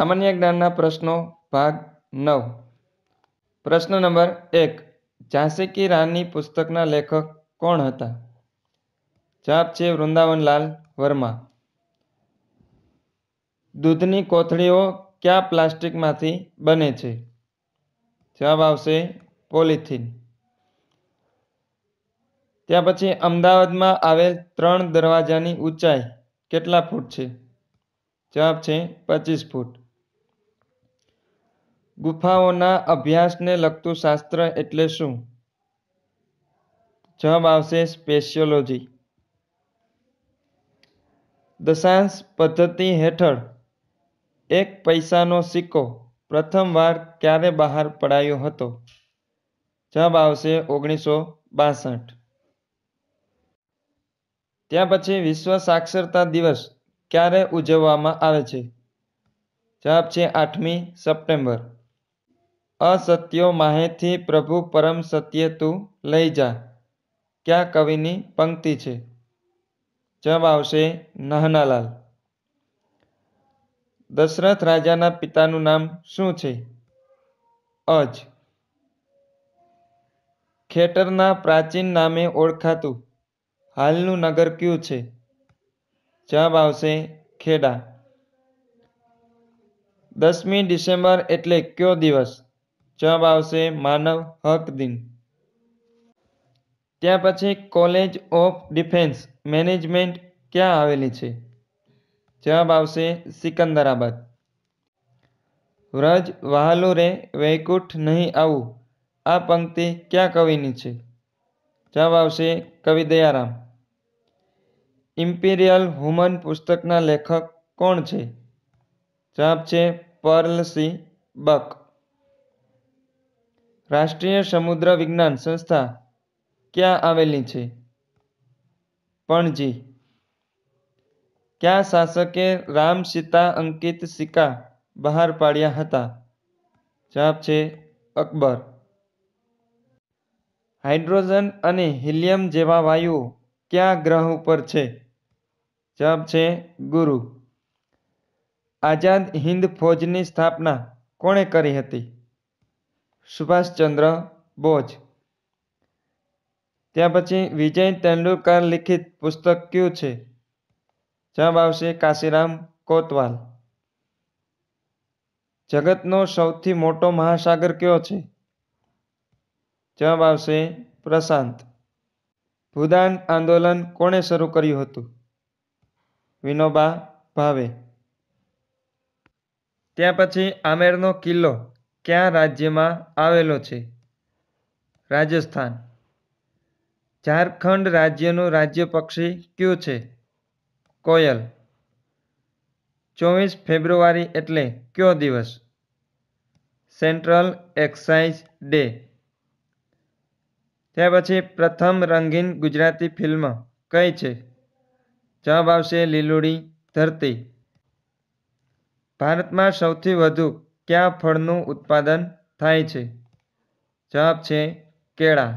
સામાન્ય જ્ઞાનના પ્રશ્નો ભાગ નવ પ્રશ્ન નંબર એક ઝાંસી કી રાની પુસ્તકના લેખક કોણ હતા જવાબ છે વૃંદાવનલાલ વર્મા દૂધની કોથળીઓ કયા પ્લાસ્ટિકમાંથી બને છે જવાબ આવશે પોલિથીન ત્યાં પછી અમદાવાદમાં આવેલ ત્રણ દરવાજાની ઊંચાઈ કેટલા ફૂટ છે જવાબ છે પચીસ ફૂટ ગુફાઓના અભ્યાસને લગતું શાસ્ત્ર એટલે શું જવાબ આવશે સ્પેશિયોલોજી દશાંશ પદ્ધતિ હેઠળ એક પૈસાનો સિક્કો પ્રથમવાર ક્યારે બહાર પડાયો હતો જવાબ આવશે ઓગણીસો બાસઠ ત્યાં પછી વિશ્વ સાક્ષરતા દિવસ ક્યારે ઉજવવામાં આવે છે જવાબ છે આઠમી સપ્ટેમ્બર અસત્યો માહેથી પ્રભુ પરમ સત્ય તું લઈ જા ક્યાં કવિની પંક્તિ છે જવાબ આવશે નહનાલાલ દશરથ રાજાના પિતાનું નામ શું છે અજ ખેટરના પ્રાચીન નામે ઓળખાતું હાલનું નગર કયું છે જવાબ આવશે ખેડા દસમી ડિસેમ્બર એટલે કયો દિવસ જવાબ આવશે માનવ હક દિન ત્યાર પછી કોલેજ ઓફ ડિફેન્સ મેનેજમેન્ટ ક્યાં આવેલી છે જવાબ આવશે સિકંદરાબાદ વ્રજ વહાલો રે વૈકુંઠ નહીં આવું આ પંક્તિ ક્યાં કવિની છે જવાબ આવશે કવિ દયારામ ઇમ્પિરિયલ હુમન પુસ્તકના લેખક કોણ છે જવાબ છે પર્લસી બક રાષ્ટ્રીય સમુદ્ર વિજ્ઞાન સંસ્થા ક્યાં આવેલી છે પણજી કયા શાસકે રામ સીતા અંકિત સિક્કા બહાર પાડ્યા હતા જવાબ છે અકબર હાઇડ્રોજન અને હિલિયમ જેવા વાયુઓ કયા ગ્રહ ઉપર છે જવાબ છે ગુરુ આઝાદ હિન્દ ફોજની સ્થાપના કોણે કરી હતી સુભાષચંદ્ર બોઝ ત્યાર પછી વિજય તેંડુલકર લિખિત પુસ્તક કયું છે જવાબ આવશે કાશીરામ કોતવાલ જગતનો સૌથી મોટો મહાસાગર કયો છે જવાબ આવશે પ્રશાંત ભૂદાન આંદોલન કોણે શરૂ કર્યું હતું વિનોબા ભાવે ત્યાં પછી આમેરનો કિલ્લો ક્યાં રાજ્યમાં આવેલો છે રાજસ્થાન ઝારખંડ રાજ્યનું રાજ્ય પક્ષી કયું છે કોયલ ચોવીસ ફેબ્રુઆરી એટલે કયો દિવસ સેન્ટ્રલ એક્સાઇઝ ડે ત્યાર પછી પ્રથમ રંગીન ગુજરાતી ફિલ્મ કઈ છે જવાબ આવશે લીલુડી ધરતી ભારતમાં સૌથી વધુ કયા ફળનું ઉત્પાદન થાય છે જવાબ છે કેળા